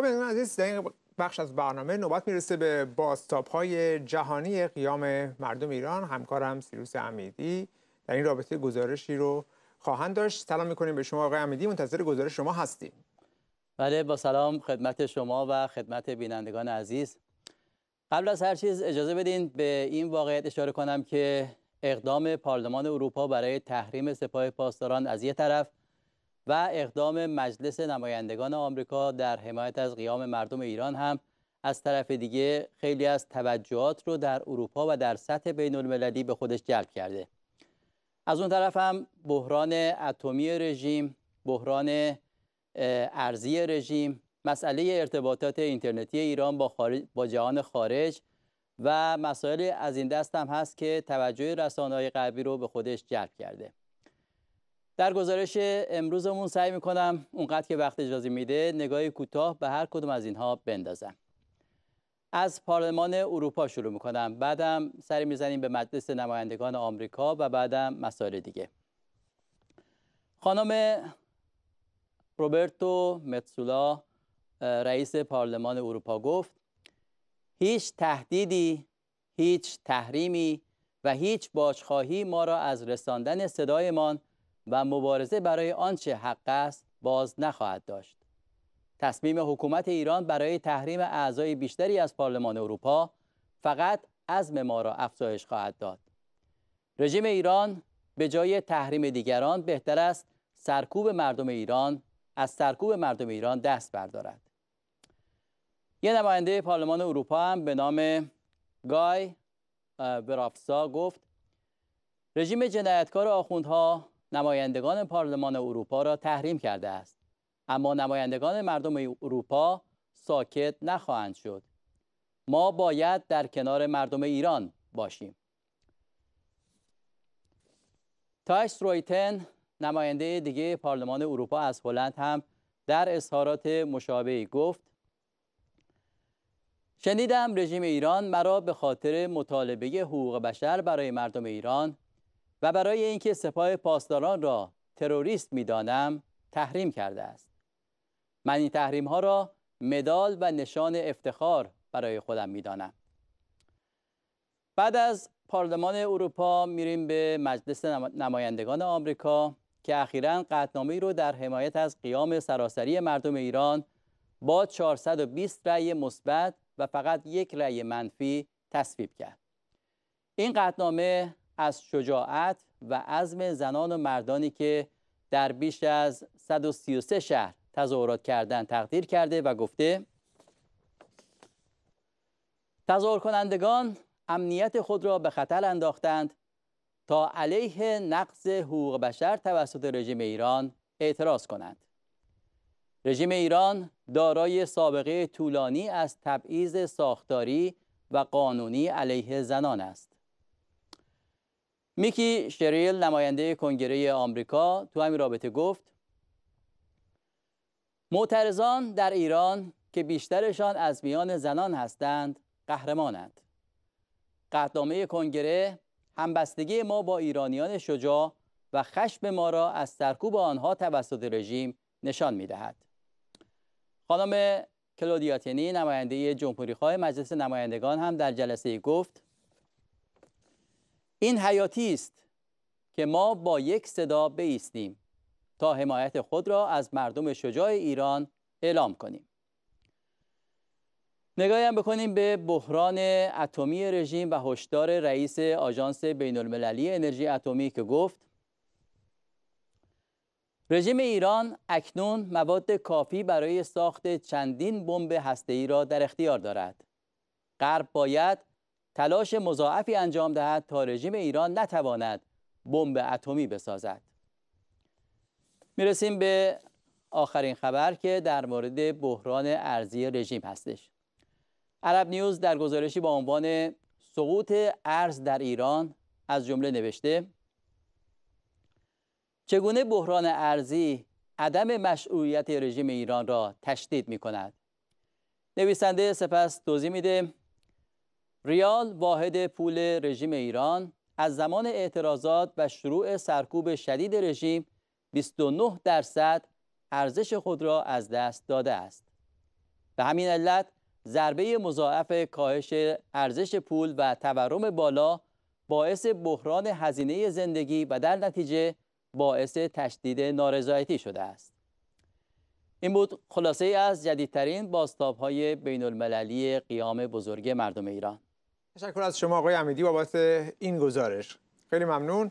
خب عزیز در این بخش از برنامه نوبت میرسه به باستاب های جهانی قیام مردم ایران همکارم سیروس امیدی در این رابطه گزارشی رو خواهند داشت سلام میکنیم به شما آقای امیدی منتظر گزارش شما هستیم بله با سلام خدمت شما و خدمت بینندگان عزیز قبل از هر چیز اجازه بدین به این واقعیت اشاره کنم که اقدام پارلمان اروپا برای تحریم سپاه پاسداران از یه طرف و اقدام مجلس نمایندگان آمریکا در حمایت از قیام مردم ایران هم از طرف دیگه خیلی از توجهات رو در اروپا و در سطح بین المللی به خودش جلب کرده از اون طرف هم بحران اتمی رژیم بحران ارزی رژیم مسئله ارتباطات اینترنتی ایران با, خارج، با جهان خارج و مسائل از این دست هم هست که توجه های غربی رو به خودش جلب کرده در گزارش امروزمون سعی میکنم اونقدر که وقت اجازه میده نگاهی کوتاه به هر کدوم از اینها بندازم از پارلمان اروپا شروع میکنم بعدم سری میزنیم به مجلس نمایندگان آمریکا و بعدم مسائل دیگه خانم روبرتو متسولا رئیس پارلمان اروپا گفت هیچ تهدیدی هیچ تحریمی و هیچ باجخواهی ما را از رساندن صدایمان و مبارزه برای آنچه حق است باز نخواهد داشت تصمیم حکومت ایران برای تحریم اعضای بیشتری از پارلمان اروپا فقط عزم ما را افزایش خواهد داد رژیم ایران به جای تحریم دیگران بهتر است سرکوب مردم ایران از سرکوب مردم ایران دست بردارد یه نماینده پارلمان اروپا هم به نام گای برافسا گفت رژیم جنایتکار آخوندها نمایندگان پارلمان اروپا را تحریم کرده است اما نمایندگان مردم اروپا ساکت نخواهند شد ما باید در کنار مردم ایران باشیم تایس رویتن نماینده دیگه پارلمان اروپا از هلند هم در اظهارات مشابهی گفت شنیدم رژیم ایران مرا به خاطر مطالبه حقوق بشر برای مردم ایران و برای اینکه سپاه پاسداران را تروریست میدانم تحریم کرده است من این تحریم ها را مدال و نشان افتخار برای خودم میدانم بعد از پارلمان اروپا میریم به مجلس نمایندگان آمریکا که اخیرا قطنامه رو در حمایت از قیام سراسری مردم ایران با 420 رأی مثبت و فقط یک رأی منفی تصویب کرد این قطنامه از شجاعت و عزم زنان و مردانی که در بیش از 133 شهر تظاهرات کردند تقدیر کرده و گفته تظاهر کنندگان امنیت خود را به خطر انداختند تا علیه نقض حقوق بشر توسط رژیم ایران اعتراض کنند رژیم ایران دارای سابقه طولانی از تبعیض ساختاری و قانونی علیه زنان است میکی شریل نماینده کنگره آمریکا تو همین رابطه گفت معترضان در ایران که بیشترشان از میان زنان هستند قهرمانند قدامه کنگره همبستگی ما با ایرانیان شجاع و خشم ما را از سرکوب آنها توسط رژیم نشان میدهد خانم کلودیاتینی نماینده جمهوریخواه مجلس نمایندگان هم در جلسه گفت این حیاتی است که ما با یک صدا بیستیم تا حمایت خود را از مردم شجاع ایران اعلام کنیم نگاهیم بکنیم به بحران اتمی رژیم و هشدار رئیس آژانس بین المللی انرژی اتمی که گفت رژیم ایران اکنون مواد کافی برای ساخت چندین بمب هسته‌ای را در اختیار دارد غرب باید تلاش مضاعفی انجام دهد تا رژیم ایران نتواند بمب اتمی بسازد میرسیم به آخرین خبر که در مورد بحران ارزی رژیم هستش عرب نیوز در گزارشی با عنوان سقوط ارز در ایران از جمله نوشته چگونه بحران ارزی عدم مشروعیت رژیم ایران را تشدید می کند نویسنده سپس توضیح میده ریال واحد پول رژیم ایران از زمان اعتراضات و شروع سرکوب شدید رژیم 29 درصد ارزش خود را از دست داده است. به همین علت ضربه مضاعف کاهش ارزش پول و تورم بالا باعث بحران هزینه زندگی و در نتیجه باعث تشدید نارضایتی شده است. این بود خلاصه از جدیدترین باستاب های بین المللی قیام بزرگ مردم ایران. تشکر از شما آقای امیدی بابت این گزارش خیلی ممنون